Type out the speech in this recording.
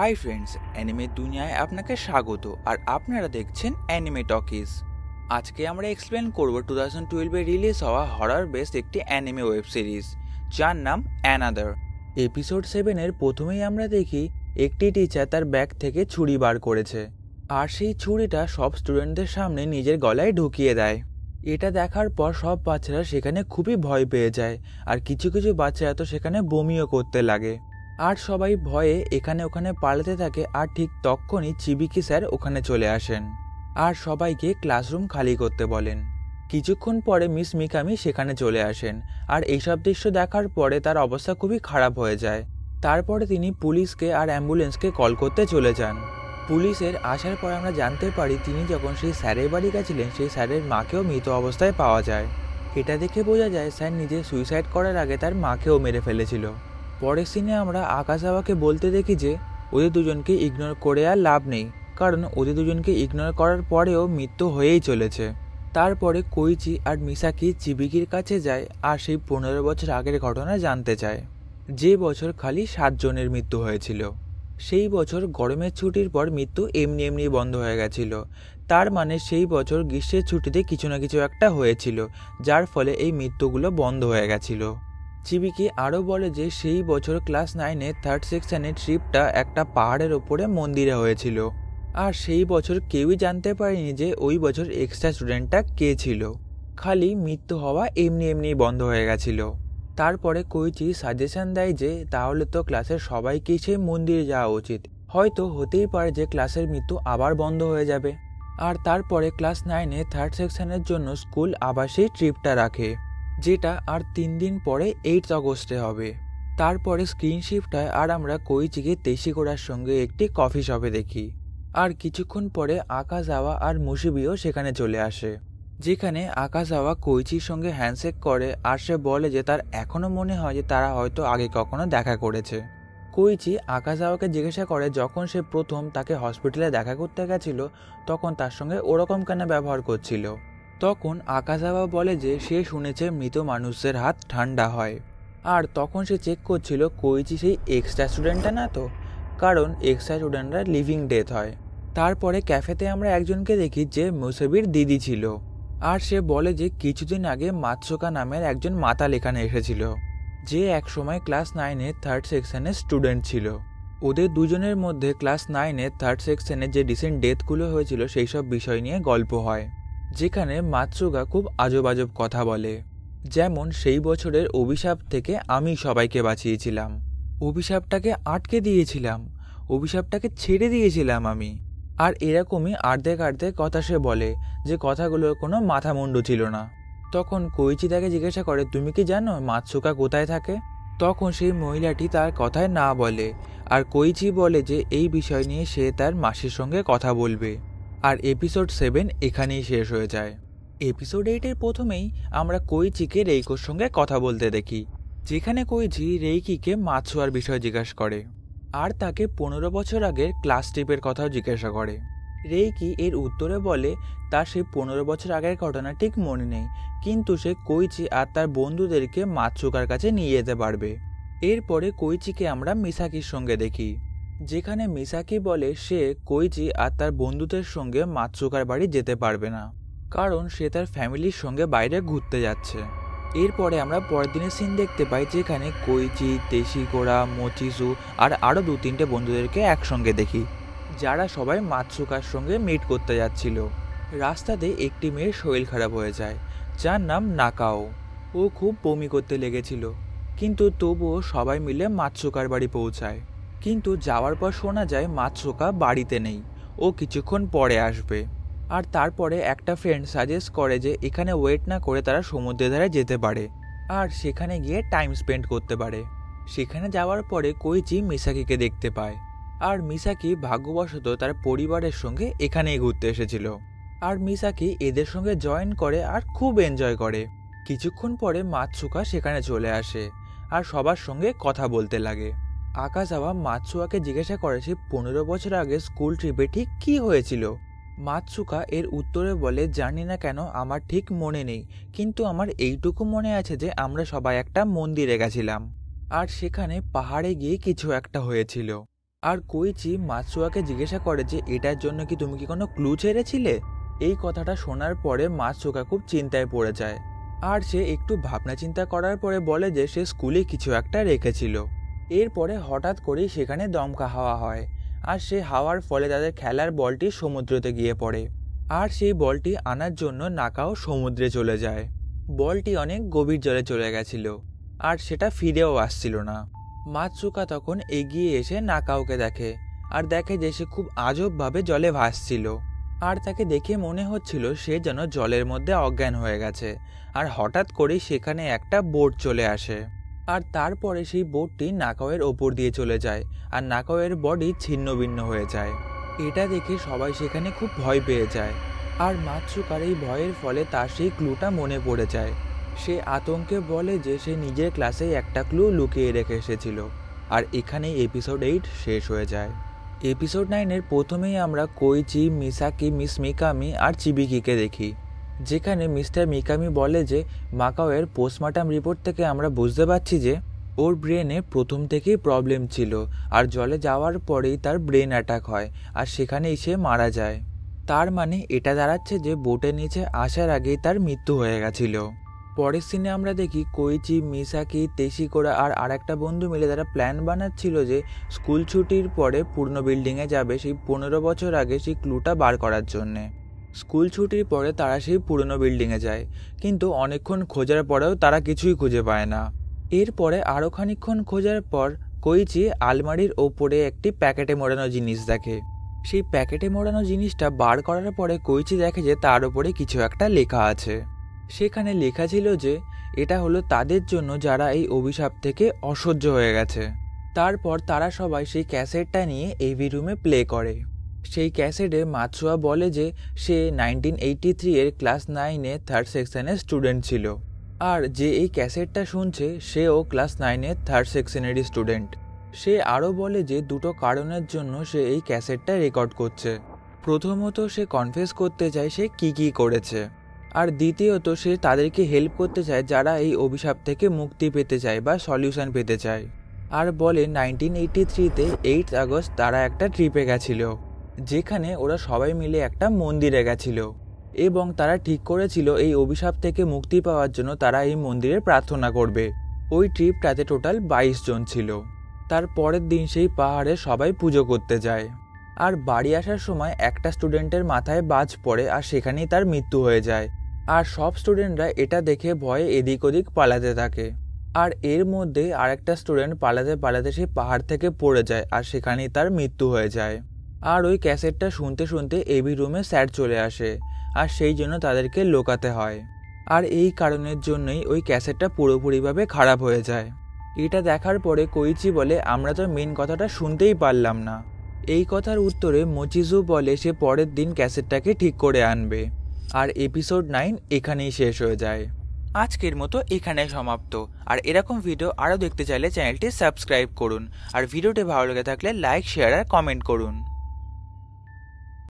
hi friends anime দুনিয়ায় আপনাকে স্বাগত আর আপনারা দেখছেন অ্যানিমে টকিস আজকে আমরা এক্সপ্লেন করব টু থাউজেন্ড টুয়েলভে রিলিজ হওয়া হরার বেস্ট একটি অ্যানিমে ওয়েব সিরিজ যার নাম অ্যানাদার এপিসোড সেভেনের প্রথমেই আমরা দেখি একটি টিচার তার ব্যাগ থেকে ছুরি বার করেছে আর সেই ছুরিটা সব স্টুডেন্টদের সামনে নিজের গলায় ঢুকিয়ে দেয় এটা দেখার পর সব বাচ্চারা সেখানে খুবই ভয় পেয়ে যায় আর কিছু কিছু বাচ্চারা তো সেখানে বমিও করতে লাগে আর সবাই ভয়ে এখানে ওখানে পালাতে থাকে আর ঠিক তখনই চিবিকি স্যার ওখানে চলে আসেন আর সবাইকে ক্লাসরুম খালি করতে বলেন কিছুক্ষণ পরে মিস মিকামি সেখানে চলে আসেন আর এইসব দৃশ্য দেখার পরে তার অবস্থা খুবই খারাপ হয়ে যায় তারপরে তিনি পুলিশকে আর অ্যাম্বুলেন্সকে কল করতে চলে যান পুলিশের আসার পর আমরা জানতে পারি তিনি যখন সেই স্যারের বাড়ি গেছিলেন সেই স্যারের মাকেও মৃত অবস্থায় পাওয়া যায় এটা দেখে বোঝা যায় স্যার নিজে সুইসাইড করার আগে তার মাকেও মেরে ফেলেছিল পরের সিনে আমরা আকাশ হাওয়াকে বলতে দেখি যে ওদের দুজনকে ইগনোর করে আর লাভ নেই কারণ ওদের দুজনকে ইগনোর করার পরেও মৃত্যু হয়েই চলেছে তারপরে কৈচি আর মিসাকি চিবিকির কাছে যায় আর সেই পনেরো বছর আগের ঘটনা জানতে চায় যে বছর খালি সাতজনের মৃত্যু হয়েছিল সেই বছর গরমের ছুটির পর মৃত্যু এমনি এমনি বন্ধ হয়ে গেছিল তার মানে সেই বছর গ্রীষ্মের ছুটিতে কিছু না কিছু একটা হয়েছিল যার ফলে এই মৃত্যুগুলো বন্ধ হয়ে গেছিল চিবিকি আরও বলে যে সেই বছর ক্লাস নাইনে থার্ড সেকশনের ট্রিপটা একটা পাহাড়ের ওপরে মন্দিরে হয়েছিল আর সেই বছর কেউই জানতে পারেনি যে ওই বছর এক্সট্রা স্টুডেন্টটা কে ছিল খালি মৃত্যু হওয়া এমনি এমনি বন্ধ হয়ে গেছিল তারপরে কৈচি সাজেশন দেয় যে তাহলে তো ক্লাসের সবাইকেই সে মন্দিরে যাওয়া উচিত হয়তো হতেই পারে যে ক্লাসের মৃত্যু আবার বন্ধ হয়ে যাবে আর তারপরে ক্লাস নাইনে থার্ড সেকশনের জন্য স্কুল আবার সেই ট্রিপটা রাখে যেটা আর তিন দিন পরে এইট অগস্টে হবে তারপরে স্ক্রিন আর আমরা কইচিকে তেশিকোড়ার সঙ্গে একটি কফি শপে দেখি আর কিছুক্ষণ পরে আওয়া আর মুশিবিও সেখানে চলে আসে যেখানে আওয়া কৈচির সঙ্গে হ্যান্ডশেক করে আর সে বলে যে তার এখনও মনে হয় যে তারা হয়তো আগে কখনো দেখা করেছে কৈচি আওয়াকে জিজ্ঞাসা করে যখন সে প্রথম তাকে হসপিটালে দেখা করতে গেছিল তখন তার সঙ্গে ওরকম কেন ব্যবহার করছিল তখন আকাশাবা বলে যে সে শুনেছে মৃত মানুষের হাত ঠান্ডা হয় আর তখন সে চেক করছিল কইচি সেই এক্সট্রা স্টুডেন্টটা না তো কারণ এক্সট্রা স্টুডেন্টরা লিভিং ডেথ হয় তারপরে ক্যাফেতে আমরা একজনকে দেখি যে মুসেবির দিদি ছিল আর সে বলে যে কিছুদিন আগে মাতসোকা নামের একজন মাতাল এখানে এসেছিল যে একসময় ক্লাস নাইনের থার্ড সেকশনের স্টুডেন্ট ছিল ওদের দুজনের মধ্যে ক্লাস নাইনের থার্ড সেকশনে যে রিসেন্ট ডেথগুলো হয়েছিল সেই সব বিষয় নিয়ে গল্প হয় যেখানে মাতসুগা খুব আজব আজব কথা বলে যেমন সেই বছরের অভিশাপ থেকে আমি সবাইকে বাঁচিয়েছিলাম অভিশাপটাকে আটকে দিয়েছিলাম অভিশাপটাকে ছেড়ে দিয়েছিলাম আমি আর এরকমই আর্ধেক আর্ধেক কথা সে বলে যে কথাগুলোর কোনো মাথামুণ্ড ছিল না তখন কৈচি তাকে জিজ্ঞাসা করে তুমি কি জানো মাতসুকা কোথায় থাকে তখন সেই মহিলাটি তার কথায় না বলে আর কৈচি বলে যে এই বিষয় নিয়ে সে তার মাসির সঙ্গে কথা বলবে আর এপিসোড সেভেন এখানেই শেষ হয়ে যায় এপিসোড এইটের প্রথমেই আমরা কৈচিকে রেইকোর সঙ্গে কথা বলতে দেখি যেখানে কৈচি রেইকিকে মাছ ছোয়ার বিষয়ে জিজ্ঞাসা করে আর তাকে পনেরো বছর আগের ক্লাস ট্রিপের কথাও জিজ্ঞাসা করে রেইকি এর উত্তরে বলে তার সেই পনেরো বছর আগের ঘটনা ঠিক মনে নেই কিন্তু সে কৈচি আর তার বন্ধুদেরকে মাছুকার কাছে নিয়ে যেতে পারবে এরপরে কৈচিকে আমরা মিসাকির সঙ্গে দেখি যেখানে মিসাকি বলে সে কৈজি আর তার বন্ধুদের সঙ্গে মাতসুকার বাড়ি যেতে পারবে না কারণ সে তার ফ্যামিলির সঙ্গে বাইরে ঘুরতে যাচ্ছে এরপরে আমরা পরের দিনের সিন দেখতে পাই যেখানে কৈচি তেশিকোড়া মচিসু আর আরও দু তিনটে বন্ধুদেরকে একসঙ্গে দেখি যারা সবাই মাতসুকার সঙ্গে মিট করতে যাচ্ছিল রাস্তাতে একটি মেয়ের শরীর খারাপ হয়ে যায় যার নাম নাকাও ও খুব বমি করতে লেগেছিল কিন্তু তবুও সবাই মিলে মাতসুকার বাড়ি পৌঁছায় কিন্তু যাওয়ার পর শোনা যায় মাতসুকা বাড়িতে নেই ও কিছুক্ষণ পরে আসবে আর তারপরে একটা ফ্রেন্ড সাজেস্ট করে যে এখানে ওয়েট না করে তারা সমুদ্রের ধারে যেতে পারে আর সেখানে গিয়ে টাইম স্পেন্ড করতে পারে সেখানে যাওয়ার পরে কইচি মিসাকিকে দেখতে পায় আর মিসাকি ভাগ্যবশত তার পরিবারের সঙ্গে এখানেই ঘুরতে এসেছিল আর মিসাকি এদের সঙ্গে জয়েন করে আর খুব এনজয় করে কিছুক্ষণ পরে মাতসুকা সেখানে চলে আসে আর সবার সঙ্গে কথা বলতে লাগে আকাশ আবার মাতসুয়াকে জিজ্ঞাসা করে সে পনেরো বছর আগে স্কুল ট্রিপে ঠিক কী হয়েছিল মাতসুকা এর উত্তরে বলে জানি না কেন আমার ঠিক মনে নেই কিন্তু আমার এইটুকু মনে আছে যে আমরা সবাই একটা মন্দিরে গেছিলাম আর সেখানে পাহাড়ে গিয়ে কিছু একটা হয়েছিল আর কইচি মাতসুয়াকে জিজ্ঞাসা করে যে এটার জন্য কি তুমি কি কোনো ক্লু ছেড়েছিলে এই কথাটা শোনার পরে মাতসুকা খুব চিন্তায় পড়ে যায় আর সে একটু ভাবনা চিন্তা করার পরে বলে যে সে স্কুলে কিছু একটা রেখেছিল এরপরে হঠাৎ করেই সেখানে দমকা হাওয়া হয় আর সেই হাওয়ার ফলে তাদের খেলার বলটি সমুদ্রতে গিয়ে পড়ে আর সেই বলটি আনার জন্য নাকাও সমুদ্রে চলে যায় বলটি অনেক গভীর জলে চলে গেছিল আর সেটা ফিরেও আসছিল না মাতসুকা তখন এগিয়ে এসে নাকাওকে দেখে আর দেখে যে সে খুব আজবভাবে জলে ভাসছিল আর তাকে দেখে মনে হচ্ছিল সে যেন জলের মধ্যে অজ্ঞান হয়ে গেছে আর হঠাৎ করেই সেখানে একটা বোট চলে আসে আর তারপরে সেই বোটটি নাকাওয়ের ওপর দিয়ে চলে যায় আর নাকাওয়ের বডি ছিন্ন ভিন্ন হয়ে যায় এটা দেখে সবাই সেখানে খুব ভয় পেয়ে যায় আর মাতসুকার এই ভয়ের ফলে তার সেই ক্লুটা মনে পড়ে যায় সে আতঙ্কে বলে যে সে নিজের ক্লাসে একটা ক্লু লুকিয়ে রেখে এসেছিল আর এখানেই এপিসোড এইট শেষ হয়ে যায় এপিসোড নাইনের প্রথমেই আমরা কৈচি মিসাকি মিস মিকামি আর চিবিকিকে দেখি যেখানে মিস্টার মিকামি বলে যে মাকাওয়ের পোস্টমার্টাম রিপোর্ট থেকে আমরা বুঝতে পারছি যে ওর ব্রেনে প্রথম থেকেই প্রবলেম ছিল আর জলে যাওয়ার পরেই তার ব্রেন অ্যাটাক হয় আর সেখানেই সে মারা যায় তার মানে এটা দাঁড়াচ্ছে যে বোটের নিচে আসার আগেই তার মৃত্যু হয়ে গেছিল পরের সিনে আমরা দেখি কৈচি মিসাকি করা আর আরেকটা বন্ধু মিলে তারা প্ল্যান বানাচ্ছিল যে স্কুল ছুটির পরে পুরনো বিল্ডিংয়ে যাবে সেই পনেরো বছর আগে সেই ক্লুটা বার করার জন্যে স্কুল ছুটির পরে তারা সেই পুরনো বিল্ডিংয়ে যায় কিন্তু অনেকক্ষণ খোঁজার পরেও তারা কিছুই খুঁজে পায় না এরপরে আরও খানিক্ষণ খোঁজার পর কইচি আলমারির ওপরে একটি প্যাকেটে মোড়ানো জিনিস দেখে সেই প্যাকেটে মোড়ানো জিনিসটা বার করার পরে কইচি দেখে যে তার ওপরে কিছু একটা লেখা আছে সেখানে লেখা ছিল যে এটা হলো তাদের জন্য যারা এই অভিশাপ থেকে অসহ্য হয়ে গেছে তারপর তারা সবাই সেই ক্যাসেটটা নিয়ে এভি রুমে প্লে করে সেই ক্যাসেটে মাতসুয়া বলে যে সে নাইনটিন এইটটি থ্রি এর ক্লাস নাইনে থার্ড সেকশনের স্টুডেন্ট ছিল আর যে এই ক্যাসেটটা শুনছে সেও ক্লাস নাইনের থার্ড সেকশনেরই স্টুডেন্ট সে আরও বলে যে দুটো কারণের জন্য সে এই ক্যাসেটটা রেকর্ড করছে প্রথমত সে কনফেস করতে চায় সে কী কী করেছে আর দ্বিতীয়ত সে তাদেরকে হেল্প করতে চায় যারা এই অভিশাপ থেকে মুক্তি পেতে চায় বা সলিউশন পেতে চায় আর বলে নাইনটিন এইটি থ্রিতে এইট আগস্ট তারা একটা ট্রিপে গেছিল যেখানে ওরা সবাই মিলে একটা মন্দিরে গেছিল এবং তারা ঠিক করেছিল এই অভিশাপ থেকে মুক্তি পাওয়ার জন্য তারা এই মন্দিরে প্রার্থনা করবে ওই ট্রিপটাতে টোটাল বাইশ জন ছিল তার পরের দিন সেই পাহাড়ে সবাই পুজো করতে যায় আর বাড়ি আসার সময় একটা স্টুডেন্টের মাথায় বাজ পড়ে আর সেখানেই তার মৃত্যু হয়ে যায় আর সব স্টুডেন্টরা এটা দেখে ভয়ে এদিক ওদিক পালাতে থাকে আর এর মধ্যে আরেকটা স্টুডেন্ট পালাতে পালাতে সেই পাহাড় থেকে পড়ে যায় আর সেখানেই তার মৃত্যু হয়ে যায় আর ওই ক্যাসেটটা শুনতে শুনতে এবি রুমে স্যার চলে আসে আর সেই জন্য তাদেরকে লোকাতে হয় আর এই কারণের জন্যই ওই ক্যাসেটটা পুরোপুরিভাবে খারাপ হয়ে যায় এটা দেখার পরে কইচি বলে আমরা তো মেন কথাটা শুনতেই পারলাম না এই কথার উত্তরে মচিজু বলে সে পরের দিন ক্যাসেটটাকে ঠিক করে আনবে আর এপিসোড নাইন এখানেই শেষ হয়ে যায় আজকের মতো এখানে সমাপ্ত আর এরকম ভিডিও আরও দেখতে চাইলে চ্যানেলটি সাবস্ক্রাইব করুন আর ভিডিওটি ভালো লেগে থাকলে লাইক শেয়ার আর কমেন্ট করুন